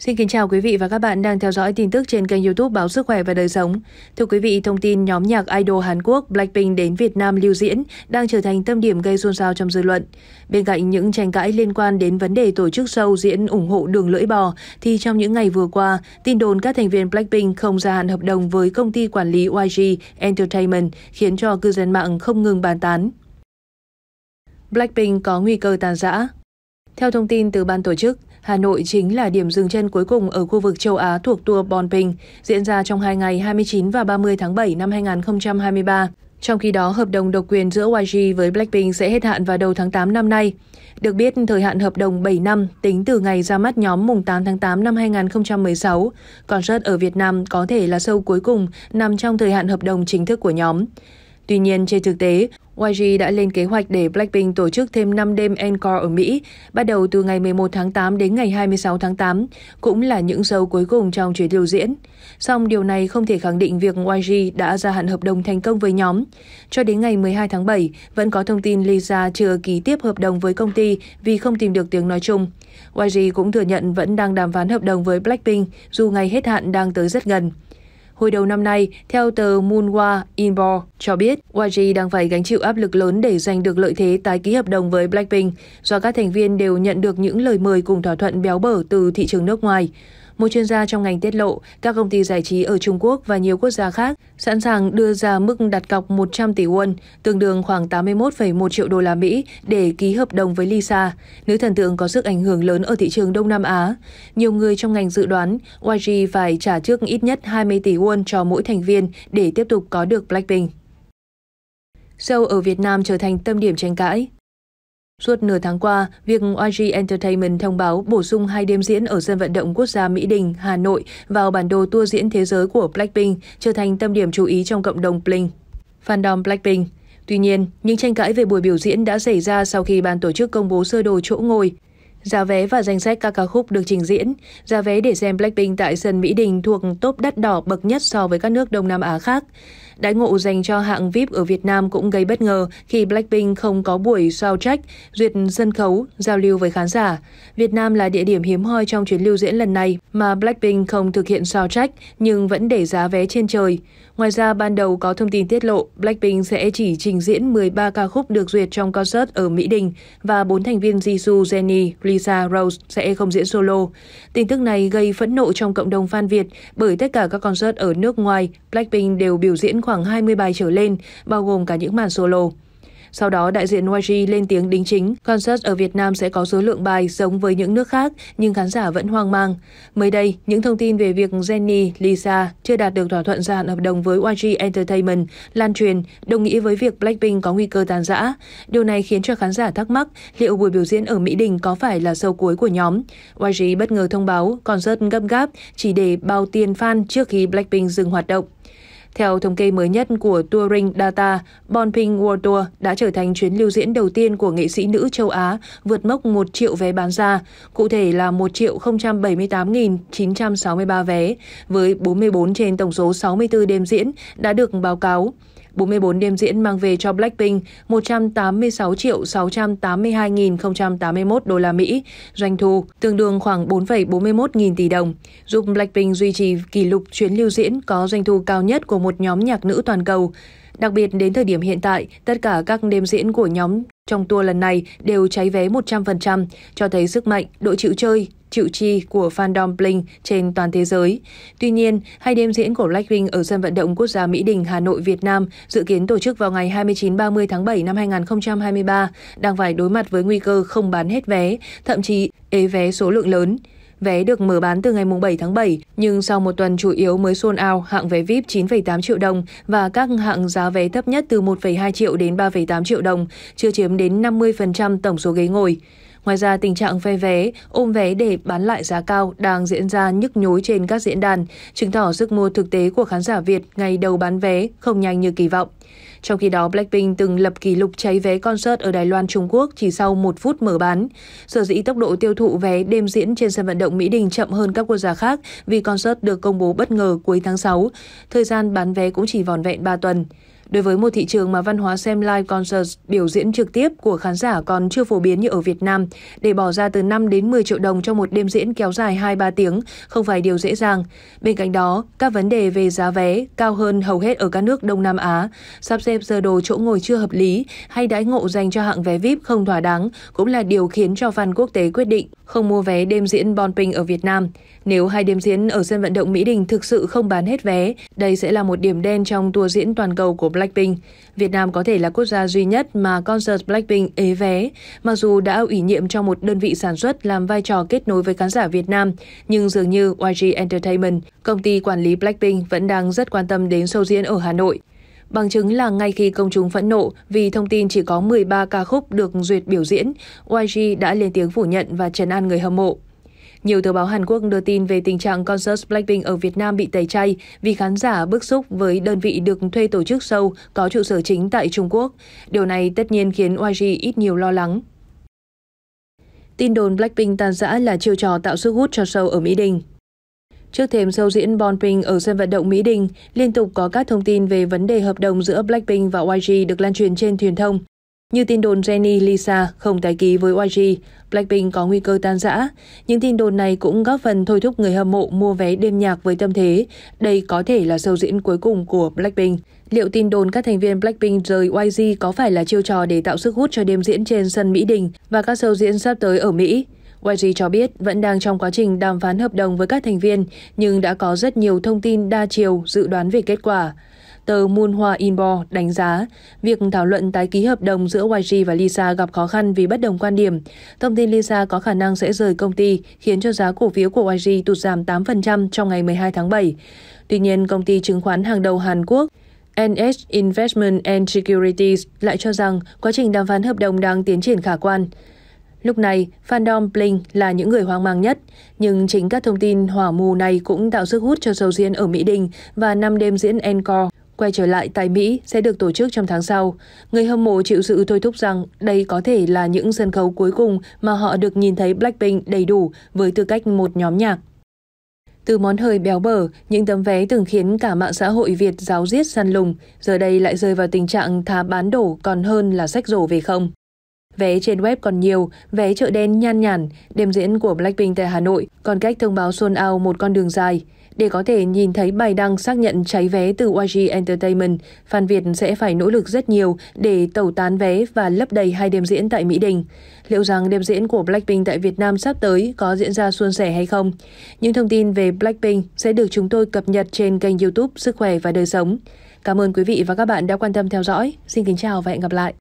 Xin kính chào quý vị và các bạn đang theo dõi tin tức trên kênh YouTube Báo Sức khỏe và Đời sống. Thưa quý vị, thông tin nhóm nhạc idol Hàn Quốc Blackpink đến Việt Nam lưu diễn đang trở thành tâm điểm gây xôn xao trong dư luận. Bên cạnh những tranh cãi liên quan đến vấn đề tổ chức show diễn ủng hộ đường lưỡi bò thì trong những ngày vừa qua, tin đồn các thành viên Blackpink không gia hạn hợp đồng với công ty quản lý YG Entertainment khiến cho cư dân mạng không ngừng bàn tán. Blackpink có nguy cơ tàn rã, theo thông tin từ ban tổ chức, Hà Nội chính là điểm dừng chân cuối cùng ở khu vực châu Á thuộc tour Ping diễn ra trong hai ngày 29 và 30 tháng 7 năm 2023. Trong khi đó, hợp đồng độc quyền giữa YG với Blackpink sẽ hết hạn vào đầu tháng 8 năm nay. Được biết, thời hạn hợp đồng 7 năm tính từ ngày ra mắt nhóm mùng 8 tháng 8 năm 2016. Concert ở Việt Nam có thể là sâu cuối cùng nằm trong thời hạn hợp đồng chính thức của nhóm. Tuy nhiên, trên thực tế, YG đã lên kế hoạch để Blackpink tổ chức thêm 5 đêm encore ở Mỹ, bắt đầu từ ngày 11 tháng 8 đến ngày 26 tháng 8, cũng là những show cuối cùng trong chuyến biểu diễn. Song điều này không thể khẳng định việc YG đã gia hạn hợp đồng thành công với nhóm. Cho đến ngày 12 tháng 7, vẫn có thông tin Lisa chưa ký tiếp hợp đồng với công ty vì không tìm được tiếng nói chung. YG cũng thừa nhận vẫn đang đàm phán hợp đồng với Blackpink, dù ngày hết hạn đang tới rất gần. Hồi đầu năm nay, theo tờ Munwa Inbo cho biết, YG đang phải gánh chịu áp lực lớn để giành được lợi thế tái ký hợp đồng với Blackpink do các thành viên đều nhận được những lời mời cùng thỏa thuận béo bở từ thị trường nước ngoài. Một chuyên gia trong ngành tiết lộ, các công ty giải trí ở Trung Quốc và nhiều quốc gia khác sẵn sàng đưa ra mức đặt cọc 100 tỷ won, tương đương khoảng 81,1 triệu đô la Mỹ để ký hợp đồng với Lisa, nữ thần tượng có sức ảnh hưởng lớn ở thị trường Đông Nam Á. Nhiều người trong ngành dự đoán YG phải trả trước ít nhất 20 tỷ won cho mỗi thành viên để tiếp tục có được Blackpink. Show ở Việt Nam trở thành tâm điểm tranh cãi. Suốt nửa tháng qua, việc YG Entertainment thông báo bổ sung hai đêm diễn ở sân vận động quốc gia Mỹ Đình, Hà Nội vào bản đồ tour diễn thế giới của Blackpink trở thành tâm điểm chú ý trong cộng đồng Blink. Fandom Blackpink Tuy nhiên, những tranh cãi về buổi biểu diễn đã xảy ra sau khi ban tổ chức công bố sơ đồ chỗ ngồi. Giá vé và danh sách các ca khúc được trình diễn, giá vé để xem Blackpink tại sân Mỹ Đình thuộc top đắt đỏ bậc nhất so với các nước Đông Nam Á khác. Đãi ngộ dành cho hạng VIP ở Việt Nam cũng gây bất ngờ khi Blackpink không có buổi soundcheck, duyệt sân khấu, giao lưu với khán giả. Việt Nam là địa điểm hiếm hoi trong chuyến lưu diễn lần này mà Blackpink không thực hiện soundcheck nhưng vẫn để giá vé trên trời. Ngoài ra, ban đầu có thông tin tiết lộ Blackpink sẽ chỉ trình diễn 13 ca khúc được duyệt trong concert ở Mỹ Đình và bốn thành viên Jisoo, Jennie, Lisa, Rose sẽ không diễn solo. Tin tức này gây phẫn nộ trong cộng đồng fan Việt bởi tất cả các concert ở nước ngoài, Blackpink đều biểu diễn khoảng khoảng 20 bài trở lên, bao gồm cả những màn solo. Sau đó, đại diện YG lên tiếng đính chính, concert ở Việt Nam sẽ có số lượng bài giống với những nước khác, nhưng khán giả vẫn hoang mang. Mới đây, những thông tin về việc Jennie, Lisa chưa đạt được thỏa thuận gia hạn hợp đồng với YG Entertainment lan truyền, đồng nghĩa với việc Blackpink có nguy cơ tàn giã. Điều này khiến cho khán giả thắc mắc liệu buổi biểu diễn ở Mỹ Đình có phải là sâu cuối của nhóm. YG bất ngờ thông báo concert gấp gáp chỉ để bao tiền fan trước khi Blackpink dừng hoạt động. Theo thống kê mới nhất của Touring Data, Bonping World Tour đã trở thành chuyến lưu diễn đầu tiên của nghệ sĩ nữ châu Á vượt mốc 1 triệu vé bán ra, cụ thể là 1 triệu 078.963 vé, với 44 trên tổng số 64 đêm diễn đã được báo cáo. 44 đêm diễn mang về cho Blackpink 186 682.081 đô la Mỹ, doanh thu tương đương khoảng 4,41 nghìn tỷ đồng, giúp Blackpink duy trì kỷ lục chuyến lưu diễn có doanh thu cao nhất của một nhóm nhạc nữ toàn cầu. Đặc biệt đến thời điểm hiện tại, tất cả các đêm diễn của nhóm trong tour lần này đều cháy vé 100%, cho thấy sức mạnh, độ chịu chơi chịu chi của fandom Blink trên toàn thế giới. Tuy nhiên, hai đêm diễn của Blackpink ở sân vận động quốc gia Mỹ Đình, Hà Nội, Việt Nam dự kiến tổ chức vào ngày 29-30 tháng 7 năm 2023 đang phải đối mặt với nguy cơ không bán hết vé, thậm chí ế vé số lượng lớn. Vé được mở bán từ ngày 7 tháng 7, nhưng sau một tuần chủ yếu mới sold out hạng vé VIP 9,8 triệu đồng và các hạng giá vé thấp nhất từ 1,2 triệu đến 3,8 triệu đồng, chưa chiếm đến 50% tổng số ghế ngồi. Ngoài ra, tình trạng phe vé, ôm vé để bán lại giá cao đang diễn ra nhức nhối trên các diễn đàn, chứng tỏ sức mua thực tế của khán giả Việt ngày đầu bán vé không nhanh như kỳ vọng. Trong khi đó, Blackpink từng lập kỷ lục cháy vé concert ở Đài Loan Trung Quốc chỉ sau một phút mở bán. Sở dĩ tốc độ tiêu thụ vé đêm diễn trên sân vận động Mỹ Đình chậm hơn các quốc gia khác vì concert được công bố bất ngờ cuối tháng 6. Thời gian bán vé cũng chỉ vòn vẹn 3 tuần. Đối với một thị trường mà văn hóa xem live concert biểu diễn trực tiếp của khán giả còn chưa phổ biến như ở Việt Nam, để bỏ ra từ 5 đến 10 triệu đồng cho một đêm diễn kéo dài 2-3 tiếng không phải điều dễ dàng. Bên cạnh đó, các vấn đề về giá vé cao hơn hầu hết ở các nước Đông Nam Á, sắp xếp giờ đồ chỗ ngồi chưa hợp lý hay đãi ngộ dành cho hạng vé VIP không thỏa đáng cũng là điều khiến cho fan quốc tế quyết định không mua vé đêm diễn Bon Ping ở Việt Nam. Nếu hai đêm diễn ở sân vận động Mỹ Đình thực sự không bán hết vé, đây sẽ là một điểm đen trong tour diễn toàn cầu của Black Blackpink. Việt Nam có thể là quốc gia duy nhất mà concert Blackpink ế vé, mặc dù đã ủy nhiệm cho một đơn vị sản xuất làm vai trò kết nối với khán giả Việt Nam, nhưng dường như YG Entertainment, công ty quản lý Blackpink vẫn đang rất quan tâm đến show diễn ở Hà Nội. Bằng chứng là ngay khi công chúng phẫn nộ vì thông tin chỉ có 13 ca khúc được duyệt biểu diễn, YG đã lên tiếng phủ nhận và trấn an người hâm mộ. Nhiều tờ báo Hàn Quốc đưa tin về tình trạng concert Blackpink ở Việt Nam bị tẩy chay vì khán giả bức xúc với đơn vị được thuê tổ chức show có trụ sở chính tại Trung Quốc. Điều này tất nhiên khiến YG ít nhiều lo lắng. Tin đồn Blackpink tan rã là chiêu trò tạo sức hút cho show ở Mỹ Đình. Trước thềm sâu diễn Bonping ở sân vận động Mỹ Đình, liên tục có các thông tin về vấn đề hợp đồng giữa Blackpink và YG được lan truyền trên truyền thông. Như tin đồn Jennie Lisa không tái ký với YG, Blackpink có nguy cơ tan rã. Những tin đồn này cũng góp phần thôi thúc người hâm mộ mua vé đêm nhạc với tâm thế. Đây có thể là sâu diễn cuối cùng của Blackpink. Liệu tin đồn các thành viên Blackpink rời YG có phải là chiêu trò để tạo sức hút cho đêm diễn trên sân Mỹ Đình và các sâu diễn sắp tới ở Mỹ? YG cho biết vẫn đang trong quá trình đàm phán hợp đồng với các thành viên, nhưng đã có rất nhiều thông tin đa chiều dự đoán về kết quả tờ Moon Hoa Inbo đánh giá việc thảo luận tái ký hợp đồng giữa YG và Lisa gặp khó khăn vì bất đồng quan điểm. Thông tin Lisa có khả năng sẽ rời công ty khiến cho giá cổ phiếu của YG tụt giảm 8% trong ngày 12 tháng 7. Tuy nhiên, công ty chứng khoán hàng đầu Hàn Quốc NH Investment and Securities lại cho rằng quá trình đàm phán hợp đồng đang tiến triển khả quan. Lúc này, fandom Blink là những người hoang mang nhất, nhưng chính các thông tin hỏa mù này cũng tạo sức hút cho sầu diễn ở Mỹ Đình và năm đêm diễn Encore quay trở lại tại Mỹ sẽ được tổ chức trong tháng sau. Người hâm mộ chịu sự thôi thúc rằng đây có thể là những sân khấu cuối cùng mà họ được nhìn thấy Blackpink đầy đủ với tư cách một nhóm nhạc. Từ món hơi béo bở, những tấm vé từng khiến cả mạng xã hội Việt giáo giết săn lùng, giờ đây lại rơi vào tình trạng thá bán đổ còn hơn là sách rổ về không. Vé trên web còn nhiều, vé chợ đen nhan nhản, đêm diễn của Blackpink tại Hà Nội còn cách thông báo xuân ao một con đường dài. Để có thể nhìn thấy bài đăng xác nhận cháy vé từ YG Entertainment, Phan Việt sẽ phải nỗ lực rất nhiều để tẩu tán vé và lấp đầy hai đêm diễn tại Mỹ Đình. Liệu rằng đêm diễn của Blackpink tại Việt Nam sắp tới có diễn ra suôn sẻ hay không? Những thông tin về Blackpink sẽ được chúng tôi cập nhật trên kênh youtube Sức Khỏe và Đời Sống. Cảm ơn quý vị và các bạn đã quan tâm theo dõi. Xin kính chào và hẹn gặp lại.